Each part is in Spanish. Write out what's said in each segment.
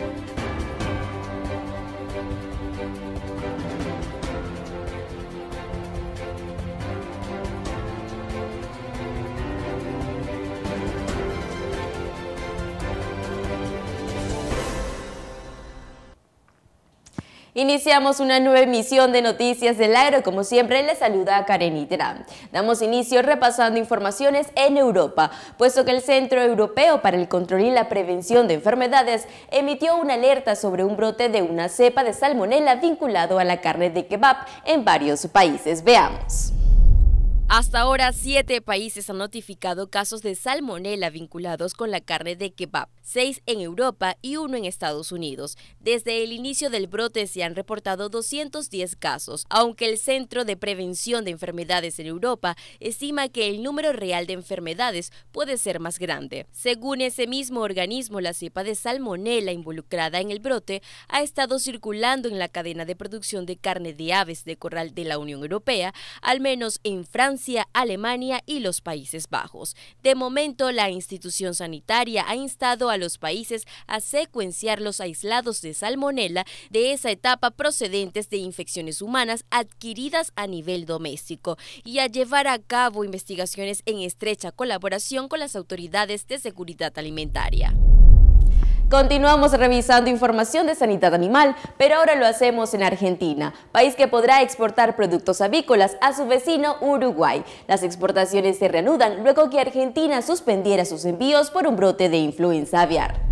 thank you Iniciamos una nueva emisión de Noticias del Aero. Como siempre, les saluda Karen Itram. Damos inicio repasando informaciones en Europa, puesto que el Centro Europeo para el Control y la Prevención de Enfermedades emitió una alerta sobre un brote de una cepa de salmonela vinculado a la carne de kebab en varios países. Veamos. Hasta ahora, siete países han notificado casos de salmonela vinculados con la carne de kebab, seis en Europa y uno en Estados Unidos. Desde el inicio del brote se han reportado 210 casos, aunque el Centro de Prevención de Enfermedades en Europa estima que el número real de enfermedades puede ser más grande. Según ese mismo organismo, la cepa de salmonela involucrada en el brote ha estado circulando en la cadena de producción de carne de aves de corral de la Unión Europea, al menos en Francia Alemania y los Países Bajos. De momento, la institución sanitaria ha instado a los países a secuenciar los aislados de salmonela de esa etapa procedentes de infecciones humanas adquiridas a nivel doméstico y a llevar a cabo investigaciones en estrecha colaboración con las autoridades de seguridad alimentaria. Continuamos revisando información de sanidad animal, pero ahora lo hacemos en Argentina, país que podrá exportar productos avícolas a su vecino Uruguay. Las exportaciones se reanudan luego que Argentina suspendiera sus envíos por un brote de influenza aviar.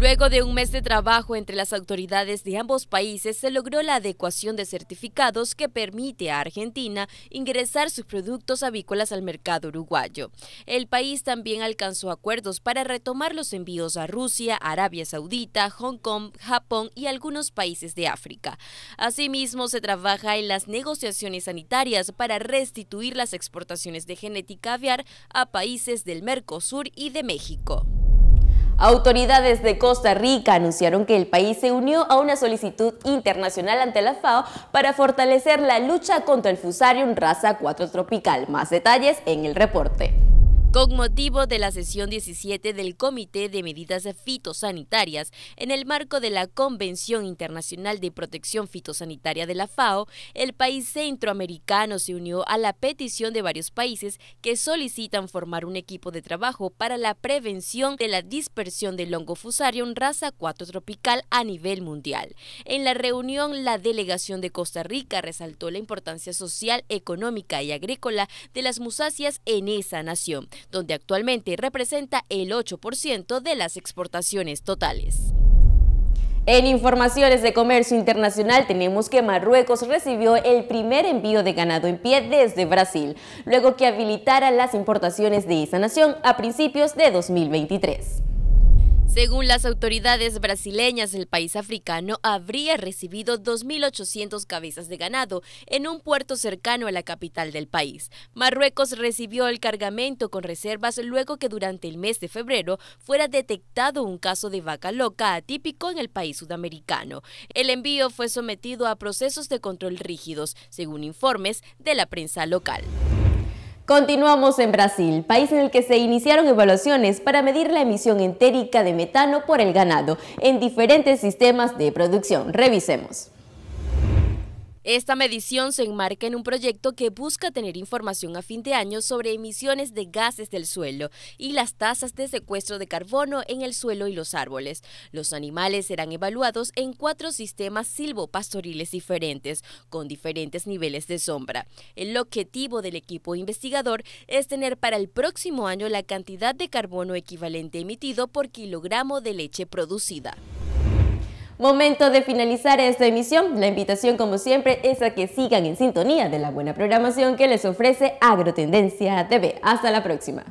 Luego de un mes de trabajo entre las autoridades de ambos países, se logró la adecuación de certificados que permite a Argentina ingresar sus productos avícolas al mercado uruguayo. El país también alcanzó acuerdos para retomar los envíos a Rusia, Arabia Saudita, Hong Kong, Japón y algunos países de África. Asimismo, se trabaja en las negociaciones sanitarias para restituir las exportaciones de genética aviar a países del Mercosur y de México. Autoridades de Costa Rica anunciaron que el país se unió a una solicitud internacional ante la FAO para fortalecer la lucha contra el Fusarium raza 4 tropical. Más detalles en el reporte. Con motivo de la sesión 17 del Comité de Medidas Fitosanitarias, en el marco de la Convención Internacional de Protección Fitosanitaria de la FAO, el país centroamericano se unió a la petición de varios países que solicitan formar un equipo de trabajo para la prevención de la dispersión del hongo fusarium raza 4 tropical a nivel mundial. En la reunión, la delegación de Costa Rica resaltó la importancia social, económica y agrícola de las musáceas en esa nación donde actualmente representa el 8% de las exportaciones totales. En informaciones de comercio internacional tenemos que Marruecos recibió el primer envío de ganado en pie desde Brasil, luego que habilitara las importaciones de esa nación a principios de 2023. Según las autoridades brasileñas, el país africano habría recibido 2.800 cabezas de ganado en un puerto cercano a la capital del país. Marruecos recibió el cargamento con reservas luego que durante el mes de febrero fuera detectado un caso de vaca loca atípico en el país sudamericano. El envío fue sometido a procesos de control rígidos, según informes de la prensa local. Continuamos en Brasil, país en el que se iniciaron evaluaciones para medir la emisión entérica de metano por el ganado en diferentes sistemas de producción. Revisemos. Esta medición se enmarca en un proyecto que busca tener información a fin de año sobre emisiones de gases del suelo y las tasas de secuestro de carbono en el suelo y los árboles. Los animales serán evaluados en cuatro sistemas silvopastoriles diferentes, con diferentes niveles de sombra. El objetivo del equipo investigador es tener para el próximo año la cantidad de carbono equivalente emitido por kilogramo de leche producida. Momento de finalizar esta emisión. La invitación, como siempre, es a que sigan en sintonía de la buena programación que les ofrece Agrotendencia TV. Hasta la próxima.